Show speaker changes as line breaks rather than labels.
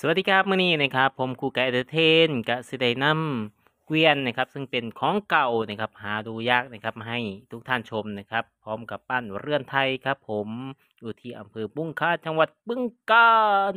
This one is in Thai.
สวัสดีครับมื่อนี้นะครับ ผมครูไก่เดเทนกะสิไดนัมเกวียนนะครับ ซึ่งเป็นของเก่านะครับ หาดูยากนะครับให้ทุกท่านชมนะครับ พร้อมกับปั้นเรือนไทยครับผมอยู่ที่อำเภอบุ้งค่าจังหวัดบึงกาฬ